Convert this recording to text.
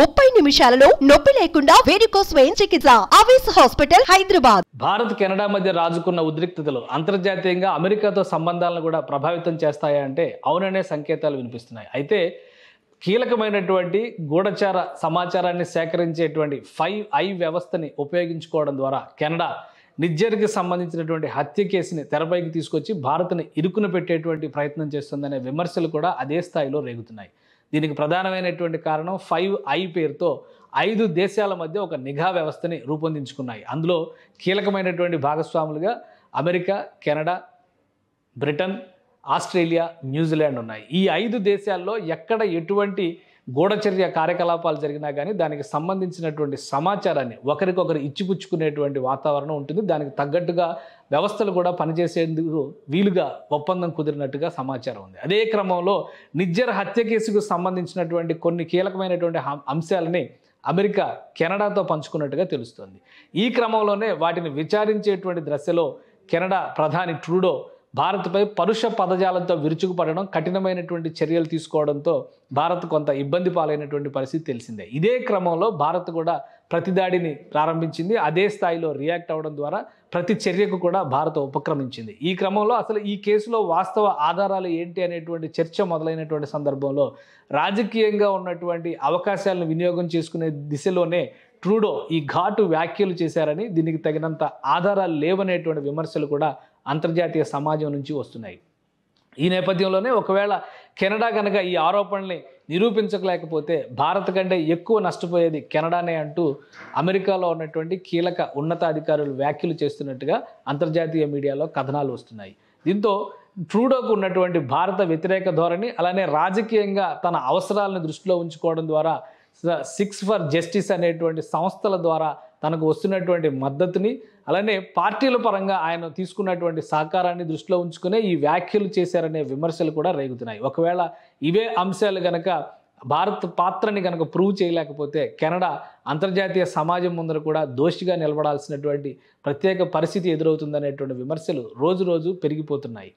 ముప్పై నిమిషాలలో నొప్పి లేకుండా వేరుకో స్వయం చికిత్స ఆవేశ హాస్పిటల్ హైదరాబాద్ భారత్ కెనడా మధ్య రాజుకున్న ఉద్రిక్తతలు అంతర్జాతీయంగా అమెరికాతో సంబంధాలను కూడా ప్రభావితం చేస్తాయంటే అవుననే సంకేతాలు వినిపిస్తున్నాయి అయితే కీలకమైనటువంటి గూఢచార సమాచారాన్ని సేకరించేటువంటి ఫైవ్ ఐ వ్యవస్థని ఉపయోగించుకోవడం ద్వారా కెనడా నిజ్జర్కి సంబంధించినటువంటి హత్య కేసుని తెరపైకి తీసుకొచ్చి భారత్ని ఇరుకున పెట్టేటువంటి ప్రయత్నం చేస్తుందనే విమర్శలు కూడా అదే స్థాయిలో రేగుతున్నాయి దీనికి ప్రధానమైనటువంటి కారణం ఫైవ్ ఐ పేరుతో ఐదు దేశాల మధ్య ఒక నిఘా వ్యవస్థని రూపొందించుకున్నాయి అందులో కీలకమైనటువంటి భాగస్వాములుగా America Canada Britain Australia New Zealand ఉన్నాయి ఈ ఐదు దేశాల్లో ఎక్కడ ఎటువంటి గూఢచర్య కార్యకలాపాలు జరిగినా కానీ దానికి సంబంధించినటువంటి సమాచారాన్ని ఒకరికొకరు ఇచ్చిపుచ్చుకునేటువంటి వాతావరణం ఉంటుంది దానికి తగ్గట్టుగా వ్యవస్థలు కూడా పనిచేసేందుకు వీలుగా ఒప్పందం కుదిరినట్టుగా సమాచారం ఉంది అదే క్రమంలో నిజ్జర్ హత్య కేసుకు సంబంధించినటువంటి కొన్ని కీలకమైనటువంటి అంశాలని అమెరికా కెనడాతో పంచుకున్నట్టుగా తెలుస్తోంది ఈ క్రమంలోనే వాటిని విచారించేటువంటి దశలో కెనడా ప్రధాని ట్రూడో భారత్పై పరుష పదజాలంతో విరుచుకుపడడం కఠినమైనటువంటి చర్యలు తీసుకోవడంతో భారత్ కొంత ఇబ్బంది పాలైనటువంటి పరిస్థితి తెలిసిందే ఇదే క్రమంలో భారత్ కూడా ప్రతిదాడిని ప్రారంభించింది అదే స్థాయిలో రియాక్ట్ అవ్వడం ద్వారా ప్రతి చర్యకు కూడా భారత్ ఉపక్రమించింది ఈ క్రమంలో అసలు ఈ కేసులో వాస్తవ ఆధారాలు ఏంటి అనేటువంటి చర్చ మొదలైనటువంటి సందర్భంలో రాజకీయంగా ఉన్నటువంటి అవకాశాలను వినియోగం చేసుకునే దిశలోనే ట్రూడో ఈ ఘాటు వ్యాఖ్యలు చేశారని దీనికి తగినంత ఆధారాలు లేవనేటువంటి విమర్శలు కూడా అంతర్జాతీయ సమాజం నుంచి వస్తున్నాయి ఈ నేపథ్యంలోనే ఒకవేళ కెనడా కనుక ఈ ఆరోపణల్ని నిరూపించకలేకపోతే భారత్ కంటే ఎక్కువ నష్టపోయేది కెనడానే అంటూ అమెరికాలో ఉన్నటువంటి కీలక ఉన్నతాధికారులు వ్యాఖ్యలు చేస్తున్నట్టుగా అంతర్జాతీయ మీడియాలో కథనాలు వస్తున్నాయి దీంతో ట్రూడోకు ఉన్నటువంటి భారత వ్యతిరేక ధోరణి అలానే రాజకీయంగా తన అవసరాలను దృష్టిలో ఉంచుకోవడం ద్వారా సిక్స్ ఫర్ జస్టిస్ అనేటువంటి సంస్థల ద్వారా తనకు వస్తున్నటువంటి మద్దతుని అలానే పార్టీల పరంగా ఆయన తీసుకున్నటువంటి సహకారాన్ని దృష్టిలో ఉంచుకునే ఈ వ్యాఖ్యలు చేశారనే విమర్శలు కూడా రేగుతున్నాయి ఒకవేళ ఇవే అంశాలు కనుక భారత్ పాత్రని కనుక ప్రూవ్ చేయలేకపోతే కెనడా అంతర్జాతీయ సమాజం ముందర కూడా దోషిగా నిలబడాల్సినటువంటి ప్రత్యేక పరిస్థితి ఎదురవుతుందనేటువంటి విమర్శలు రోజు రోజు పెరిగిపోతున్నాయి